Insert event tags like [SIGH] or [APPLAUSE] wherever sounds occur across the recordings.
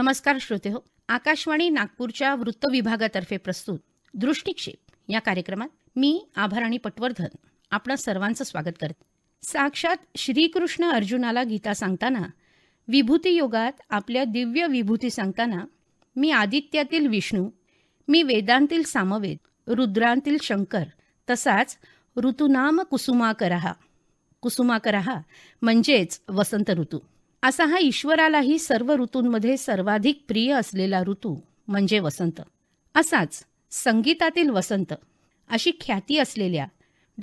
नमस्कार श्रोते हो आकाशवाणी नागपूरच्या वृत्त विभागातर्फे प्रस्तुत दृष्टिक्षेप या कार्यक्रमात मी आभाराणी पटवर्धन आपण सर्वांचं स्वागत करते साक्षात श्रीकृष्ण अर्जुनाला गीता सांगताना विभूती योगात आपल्या दिव्य विभूती सांगताना मी आदित्यातील विष्णू मी वेदांतील सामवेद रुद्रांतील शंकर तसाच ऋतुनाम कुसुमाकरहा कुसुमाकरहा म्हणजेच वसंत ऋतू असा हा ईश्वरालाही सर्व ऋतूंमध्ये सर्वाधिक प्रिय असलेला ऋतू म्हणजे वसंत असाच संगीतातील वसंत अशी ख्याती असलेल्या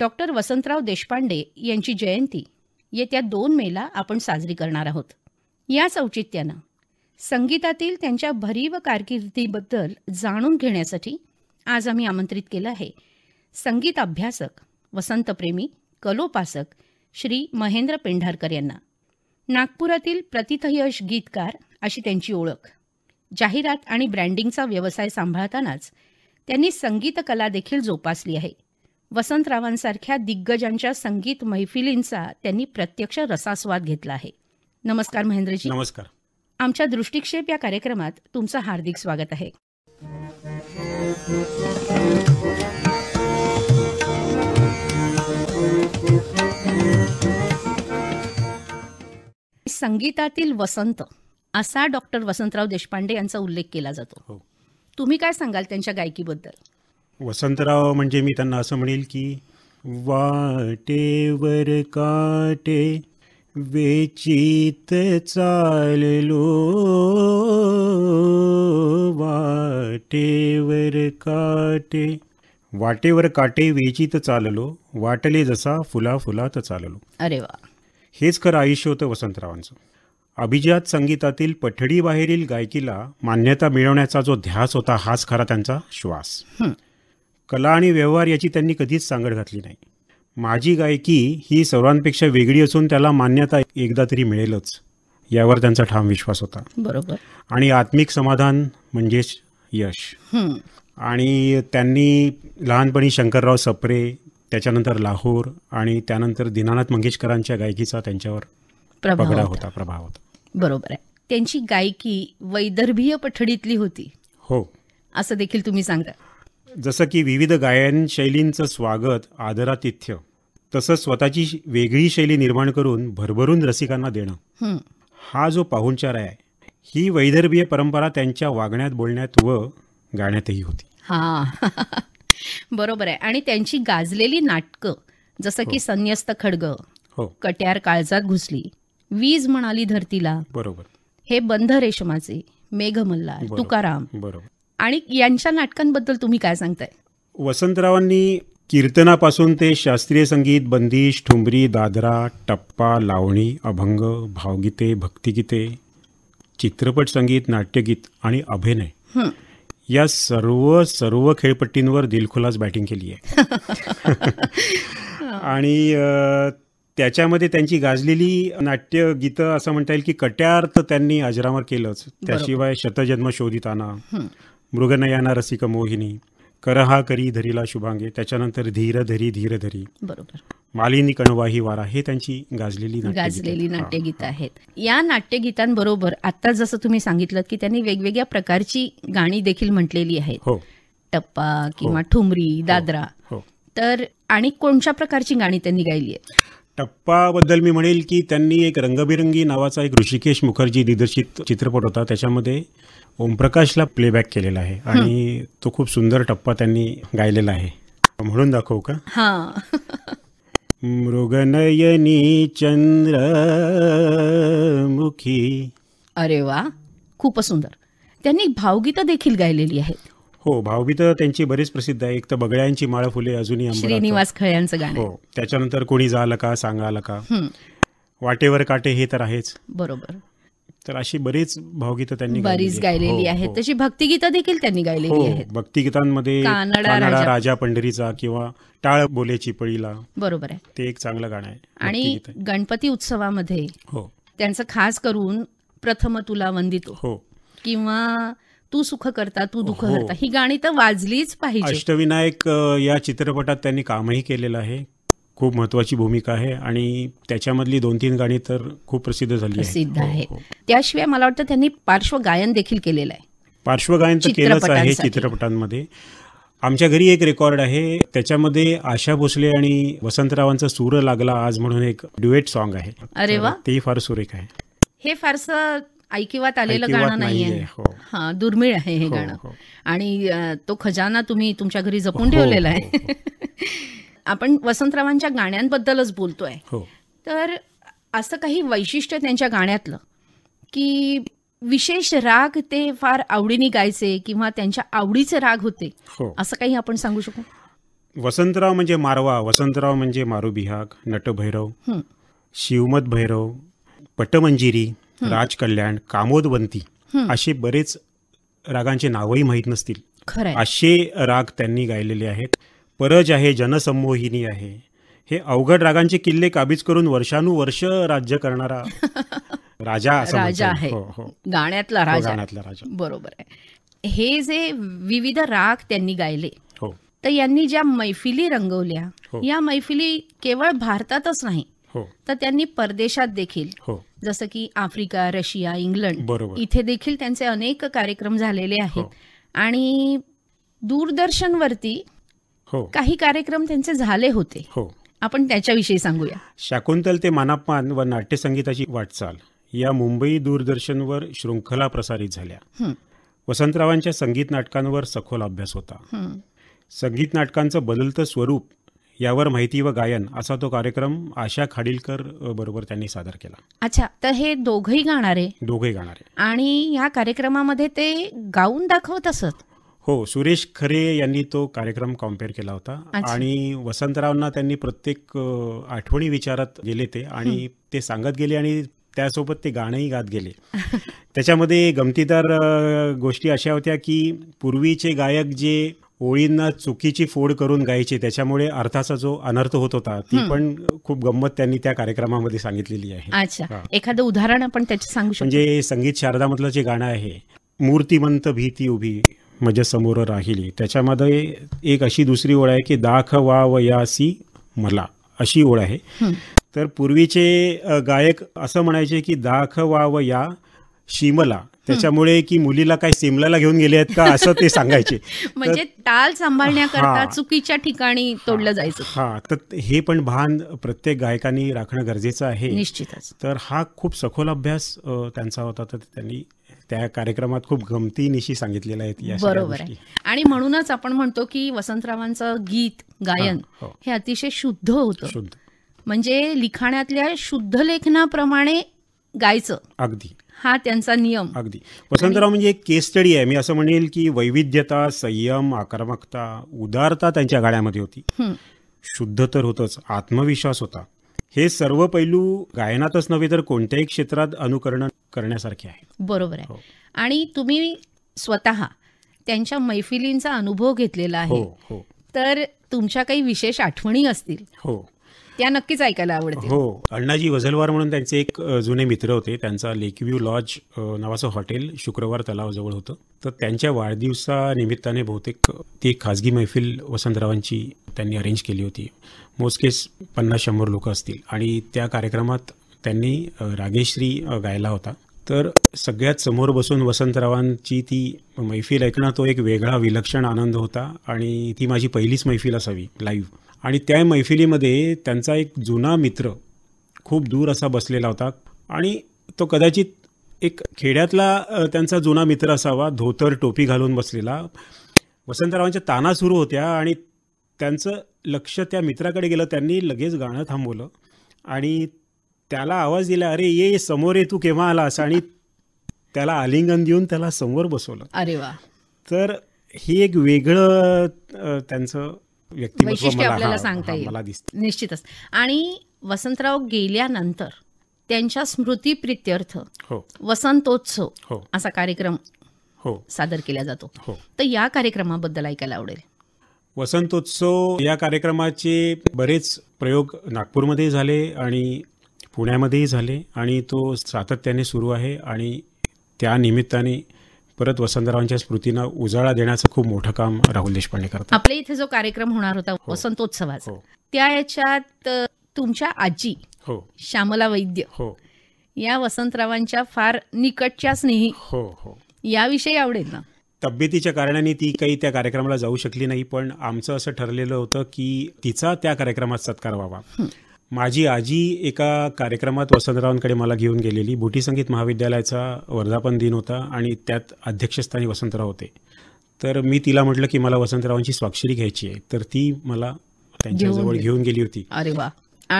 डॉक्टर वसंतराव देशपांडे यांची जयंती येत्या दोन मेला आपण साजरी करणार आहोत याच औचित्यानं संगीतातील त्यांच्या भरीव कारकिर्दीबद्दल जाणून घेण्यासाठी आज आम्ही आमंत्रित केलं आहे संगीत अभ्यासक वसंतप्रेमी कलोपासक श्री महेंद्र पेंढारकर यांना नागपुरातील प्रतिथयश गीतकार अशी त्यांची ओळख जाहिरात आणि ब्रँडिंगचा व्यवसाय सांभाळतानाच त्यांनी संगीत कला देखील जोपासली आहे वसंतरावांसारख्या दिग्गजांच्या संगीत मैफिलींचा त्यांनी प्रत्यक्ष रसास्वाद घेतला आहे नमस्कार महेंद्रजी नमस्कार आमच्या दृष्टिक्षेप या कार्यक्रमात तुमचं हार्दिक स्वागत आहे संगीतातील वसंत असा डॉक्टर वसंतराव देशपांडे यांचा उल्लेख केला जातो हो. तुम्ही काय सांगाल त्यांच्या गायकीबद्दल वसंतराव म्हणजे मी त्यांना असं म्हणेल की वाटेवर काटे वेचित चाललो वाटेवर काटे वाटेवर काटे वेचित चाललो वाटले जसा फुला फुलात चाललो अरे वा हेच खरं आयुष्य होतं वसंतरावांचं अभिजात संगीतातील बाहेरील गायकीला मान्यता मिळवण्याचा जो ध्यास होता हाच खरा त्यांचा श्वास कला आणि व्यवहार याची त्यांनी कधीच सांगड घातली नाही माझी गायकी ही सर्वांपेक्षा वेगळी असून त्याला मान्यता एकदा तरी मिळेलच यावर त्यांचा ठाम विश्वास होता बरोबर आणि आत्मिक समाधान म्हणजेच यश आणि त्यांनी लहानपणी शंकरराव सप्रे त्याच्यानंतर लाहोर आणि त्यानंतर दीनानाथ मंगेशकरांच्या गायकीचा त्यांच्यावर पगडा होता प्रभाव होता बरोबर आहे त्यांची गायकी वैदर्भीय पठडीतली होती हो असं देखील तुम्ही सांगा जसं की विविध गायन शैलींचं स्वागत आदरातिथ्य तसंच स्वतःची वेगळी शैली निर्माण करून भरभरून रसिकांना देणं हा जो पाहुणचार आहे ही वैदर्भीय परंपरा त्यांच्या वागण्यात बोलण्यात व गाण्यातही होती हा [LAUGHS] बरोबर आहे आणि त्यांची गाजलेली नाटकं जसं की हो. संन्यस्त खडग हो. कट्यार काळजात घुसली वीज म्हणाली धरतीला बरोबर हे बंध रेशमाचे मेघमल्ला तुकाराम बरोबर आणि यांच्या नाटकांबद्दल तुम्ही काय सांगताय वसंतरावांनी कीर्तनापासून ते शास्त्रीय संगीत बंदिश ठुमरी दादरा टप्पा लावणी अभंग भावगीते भक्तिगीते चित्रपट संगीत नाट्यगीत आणि अभिनय या सर्व सर्व खेळपट्टींवर दिलखुलास बॅटिंग केली आहे [LAUGHS] आणि त्याच्यामध्ये त्यांची गाजलेली नाट्य गीतं असं म्हणता येईल की कट्यार्थ त्यांनी अजरामर केलंच त्याशिवाय शतजन्म शोधिताना मृगनयाना रसिक मोहिनी करहा करी धरीला शुभांगे त्याच्यानंतर धीर धरी धीर धरी बरोबर मालिनी कणवाही वारा हे त्यांची गाजलेली गाजलेली नाट्यगीत आहेत या नाट्यगीतांबरोबर आता जसं तुम्ही सांगितलं की त्यांनी वेगवेगळ्या प्रकारची गाणी देखील म्हटलेली आहेत हो टप्पा किंवा हो. ठुमरी हो. दादरा हो तर आणि कोणत्या प्रकारची गाणी त्यांनी गायली आहेत टप्पाबद्दल मी म्हणेल की त्यांनी एक रंगबिरंगी नावाचा एक ऋषिकेश मुखर्जी दिग्दर्शित चित्रपट होता त्याच्यामध्ये ओमप्रकाशला प्लेबॅक केलेला आहे आणि तो खूप सुंदर टप्पा त्यांनी गायलेला आहे म्हणून दाखवू का हा [LAUGHS] मृगनयनी चंद्रमुखी अरे वा खूपच सुंदर त्यांनी भावगीतं देखील गायलेली आहेत हो भावगीतं त्यांची बरीच प्रसिद्ध आहे एक तर बगळ्यांची माळ फुले अजूनही अंबराचं. श्रीनिवास खळ्यांचं गाणं हो त्याच्यानंतर कोणी झालं का सांगाल का वाटेवर काटे हे तर आहेच बरोबर तर अशी बरीच भावगीतं त्यांनी बरीच गायलेली हो, आहेत हो. तशी भक्तिगीतं देखील त्यांनी गायलेली हो, आहेत भक्तिगीतांमध्ये कानडा राजा पंढरीचा किंवा टाळ बोलेची पळीला बरोबर आहे ते एक चांगलं गाणं आहे आणि गणपती उत्सवामध्ये हो त्यांचं खास करून प्रथम तुला वंदितो हो किंवा तू सुख करता तू दुःख करता ही गाणी तर वाजलीच पाहिजे अष्टविनायक या चित्रपटात त्यांनी कामही केलेलं आहे खूप महत्वाची भूमिका आहे आणि त्याच्यामधली दोन तीन गाणी तर खूप प्रसिद्ध झाली प्रसिद्ध हो, हो. आहे त्याशिवाय मला वाटतं त्यांनी पार्श्वगायन देखील केलेलं आहे पार्श्वगायन तर केलंच आहे चित्रपटांमध्ये आमच्या घरी एक रेकॉर्ड आहे त्याच्यामध्ये आशा भोसले आणि वसंतरावांचा सूर लागला आज म्हणून एक ड्युएट सॉन्ग आहे अरे वा ते फार सुरेख आहे हे फारसं ऐकिवात आलेलं गाणं नाहीये हो. हा दुर्मिळ आहे हे गाणं आणि तो खजाना तुम्ही तुमच्या घरी जपून ठेवलेला आहे [LAUGHS] आपण वसंतरावांच्या गाण्यांबद्दलच बोलतोय हो. तर असं काही वैशिष्ट्य त्यांच्या गाण्यातलं की विशेष राग ते फार आवडीने गायचे किंवा त्यांच्या आवडीचे राग होते हो. असं काही आपण सांगू शकू वसंतराव म्हणजे मारवा वसंतराव म्हणजे मारू बिहाग नटभैरव शिवमत भैरव पटमंजिरी राजकल्याण कामोदवंती असे बरेच रागांचे नावही माहीत नसतील असे राग त्यांनी गायलेले आहेत परज आहे जनसंमोहिनी आहे हे अवघड रागांचे किल्ले काबीज करून वर्षानुवर्ष राज्य करणारा [LAUGHS] राजा राजा आहे हो, हो. हो, गाण्यातला राजा बरोबर आहे हे जे विविध राग त्यांनी गायले हो तर यांनी ज्या मैफिली रंगवल्या या मैफिली केवळ भारतातच नाही तर त्यांनी परदेशात देखील जसं की आफ्रिका रशिया इंग्लंड इथे देखील त्यांचे अनेक कार्यक्रम झालेले आहेत आणि दूरदर्शनवरती हो काही कार्यक्रम त्यांचे झाले होते हो आपण त्याच्याविषयी सांगूया शाकुंतल ते मानापान व नाट्यसंगीताची वाटचाल या मुंबई दूरदर्शनवर श्रृंखला प्रसारित झाल्या वसंतरावांच्या संगीत नाटकांवर सखोल अभ्यास होता संगीत नाटकांचं बदलतं स्वरूप यावर माहिती व गायन असा तो कार्यक्रम आशा खाडीलकर बरोबर त्यांनी सादर केला अच्छा तर हे दोघही गाणारे दोघही गाणारे आणि या कार्यक्रमामध्ये ते गाऊन दाखवत असत हो सुरेश खरे यांनी तो कार्यक्रम कॉम्पेअर केला होता आणि वसंतरावांना त्यांनी प्रत्येक आठवणी विचारत गेले ते आणि ते सांगत गेले आणि त्यासोबत ते गाणंही गात गेले [LAUGHS] त्याच्यामध्ये गमतीदार गोष्टी अशा होत्या की पूर्वीचे गायक जे ओळींना चुकीची फोड करून गायचे त्याच्यामुळे अर्थाचा जो अनर्थ होत होता ती पण खूप गंमत त्यांनी त्या कार्यक्रमामध्ये सांगितलेली आहे एखादं उदाहरण आपण त्याचे सांगू म्हणजे संगीत शारदा मधलं जे गाणं आहे मूर्तिमंत भीती उभी समोर राहिली त्याच्यामध्ये एक अशी दुसरी ओळ आहे की व वा सी मला अशी ओळ आहे तर पूर्वीचे गायक असं म्हणायचे की व दाख वा या शिमला त्याच्यामुळे की मुलीला काय सिमलाला घेऊन गेले आहेत का असं ते सांगायचे [LAUGHS] म्हणजे ताल सांभाळण्याकरता चुकीच्या ठिकाणी तोडलं जायचं हा तर हे पण भान प्रत्येक गायकांनी राखणं गरजेचं आहे निश्चितच तर हा खूप सखोल अभ्यास त्यांचा होता तर त्यांनी त्या कार्यक्रमात खूप गमतीनिशी सांगितलेलं आहेत बरोबर आहे आणि म्हणूनच आपण म्हणतो की वसंतरावांचं गीत गायन हो. हे अतिशय शुद्ध होतं शुद्ध म्हणजे लिखाण्यातल्या शुद्ध लेखनाप्रमाणे गायचं अगदी हा त्यांचा नियम अगदी वसंतराव म्हणजे एक केस स्टडी आहे मी असं म्हणेल की वैविध्यता संयम आक्रमकता उदारता त्यांच्या गाण्यामध्ये होती शुद्ध तर होतच आत्मविश्वास होता हे सर्व पैलू गायनातच नव्हे तर कोणत्याही क्षेत्रात अनुकरण करण्यासारखे आहे बरोबर आहे हो. आणि तुम्ही स्वतः त्यांच्या मैफिलींचा अनुभव घेतलेला आहे हो, हो तर तुमच्या काही विशेष आठवणी असतील हो त्या नक्कीच ऐकायला आवडते हो अण्णाजी वझलवार म्हणून त्यांचे एक जुने मित्र होते त्यांचा लेकव्ह्यू लॉज नावाचं हॉटेल शुक्रवार तलावाजवळ होतं तर त्यांच्या वाढदिवसानिमित्ताने बहुतेक ती खाजगी मैफिल वसंतरावांची त्यांनी अरेंज केली होती मोजकेस पन्नास शंभर लोक असतील आणि त्या कार्यक्रमात त्यांनी रागेश्री गायला होता तर सगळ्यात समोर बसून वसंतरावांची ती मैफिल ऐकणं तो एक वेगळा विलक्षण आनंद होता आणि ती माझी पहिलीच मैफिल असावी लाईव्ह आणि त्या मैफिलीमध्ये त्यांचा एक जुना मित्र खूप दूर असा बसलेला होता आणि तो कदाचित एक खेड्यातला त्यांचा जुना मित्र असावा धोतर टोपी घालून बसलेला वसंतरावांच्या ताना सुरू होत्या आणि त्यांचं लक्ष त्या मित्राकडे गेलं त्यांनी लगेच गाणं थांबवलं आणि त्याला आवाज दिला अरे ये समोर ये तू केव्हा आलास आणि त्याला आलिंगन देऊन त्याला समोर बसवलं अरे वा तर हे एक वेगळं त्यांचं वैशिष्ट्य आपल्याला सांगता येईल निश्चितच आणि वसंतराव गेल्यानंतर त्यांच्या स्मृती प्रित्यर्थ हो। वसंतोत्सव हो। असा कार्यक्रम हो सादर केला जातो हो तर या कार्यक्रमाबद्दल ऐकायला आवडेल वसंतोत्सव या कार्यक्रमाचे बरेच प्रयोग नागपूरमध्ये झाले आणि पुण्यामध्येही झाले आणि तो सातत्याने सुरू आहे आणि त्या निमित्ताने परत वसंतरावांच्या स्मृतींना उजाळा देण्याचं खूप मोठं काम राहुल देशपांडे करतात आपल्या इथे जो कार्यक्रम होणार होता हो. वसंतोत्सवाचा हो, त्या याच्यात तुमच्या आजी हो श्यामला वैद्य हो या वसंतरावांच्या फार निकटच्या स्नेही हो हो याविषयी आवडेल ना तब्येतीच्या कारणाने ती काही त्या कार्यक्रमाला जाऊ शकली नाही पण आमचं असं ठरलेलं होतं की तिचा त्या कार्यक्रमात सत्कार व्हावा माझी आजी एका कार्यक्रमात वसंतरावांकडे मला घेऊन गेलेली बुटी संगीत महाविद्यालयाचा वर्धापन दिन होता आणि त्यात अध्यक्षस्थानी वसंतराव होते तर मी तिला म्हटलं की मला वसंतरावांची स्वाक्षरी घ्यायची आहे तर ती मला त्यांच्याजवळ घेऊन गेली होती अरे वा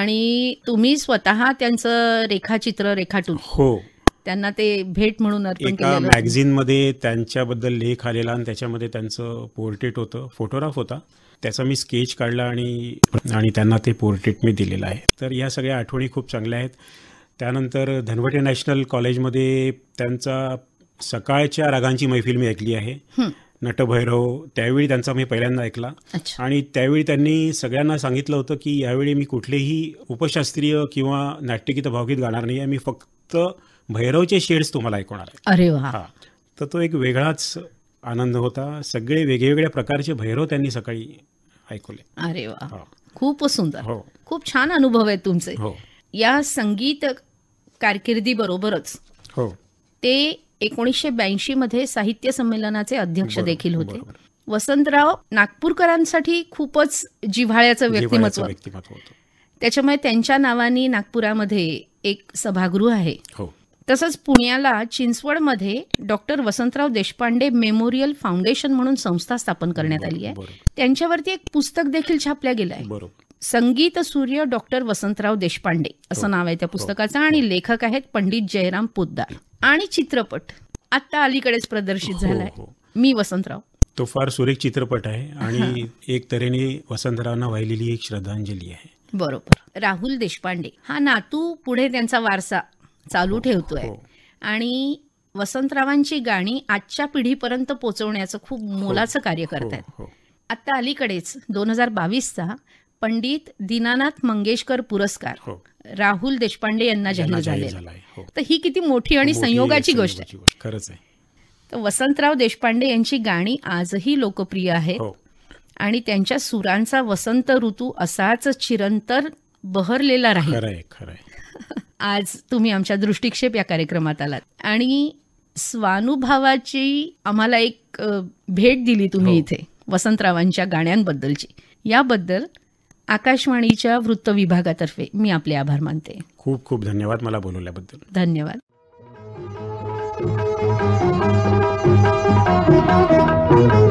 आणि तुम्ही स्वतः त्यांचं रेखाचित्र रेखाटून हो त्यांना ते भेट म्हणून एका मॅगझिनमध्ये त्यांच्याबद्दल लेख आलेला आणि त्याच्यामध्ये त्यांचं पोर्ट्रेट होतं फोटोग्राफ होता त्याचा मी स्केच काढला आणि आणि त्यांना ते पोर्ट्रेट मी दिलेलं आहे तर या सगळ्या आठवणी खूप चांगल्या आहेत त्यानंतर धनवटे नॅशनल कॉलेजमध्ये त्यांचा सकाळच्या रागांची मैफिल मी ऐकली आहे नटभैरव त्यावेळी त्यांचा मी पहिल्यांदा ऐकला आणि त्यावेळी त्यांनी सगळ्यांना सांगितलं होतं की यावेळी मी कुठलेही उपशास्त्रीय किंवा नाट्यगीत भावगीत गाणार नाही आहे मी फक्त भैरवचे शेड्स तुम्हाला ऐकवणार आहे अरे वा तर तो एक वेगळाच आनंद होता सगळे वेगवेगळ्या प्रकारचे भैरव त्यांनी सकाळी ऐकवले अरे वा खूप सुंदर हो. खूप छान अनुभव आहेत तुमचे हो या संगीत कारकिर्दी बरोबरच हो ते एकोणीसशे ब्याऐंशी मध्ये साहित्य संमेलनाचे अध्यक्ष देखील होते वसंतराव नागपूरकरांसाठी खूपच जिव्हाळ्याचं व्यक्तिमत्व त्याच्यामुळे त्यांच्या नावाने नागपुरामध्ये एक सभागृह आहे हो तसंच पुण्याला चिंचवडमध्ये doctor Vasantrao Deshpande memorial foundation म्हणून संस्था स्थापन करण्यात आली आहे त्यांच्यावरती एक पुस्तक देखील छापल्या गेलं आहे संगीत सूर्य डॉक्टर वसंतराव देशपांडे असं नाव आहे त्या पुस्तकाचं आणि लेखक आहेत पंडित जयराम पोद्दार आणि चित्रपट आता अलीकडेच प्रदर्शित हो, झालाय हो. मी वसंतराव तो फार सुरेख चित्रपट आहे आणि एक तऱ्हेने वसंतरावना वाहिलेली एक श्रद्धांजली आहे बरोबर राहुल देशपांडे हा नातू पुढे त्यांचा वारसा चालू हो, ठेवतोय हो. आणि वसंतरावांची गाणी आजच्या पिढीपर्यंत पोचवण्याचं खूप हो, मोलाचं कार्य आहेत आता अलीकडेच दोन हजार बावीसचा पंडित दीनानाथ मंगेशकर पुरस्कार राहुल देशपांडे यांना जाहीर झालेला तर ही किती मोठी आणि संयोगाची गोष्ट आहे तर वसंतराव देशपांडे यांची गाणी आजही लोकप्रिय आहेत आणि त्यांच्या सुरांचा वसंत ऋतू असाच चिरंतर बहरलेला राहील [LAUGHS] आज तुम्ही आमच्या दृष्टिक्षेप या कार्यक्रमात आलात आणि स्वानुभावाची आम्हाला एक भेट दिली तुम्ही हो. इथे वसंतरावांच्या गाण्यांबद्दलची याबद्दल आकाशवाणीच्या वृत्त विभागातर्फे मी आपले आभार मानते खूप खूप धन्यवाद मला बोलवल्याबद्दल धन्यवाद thank you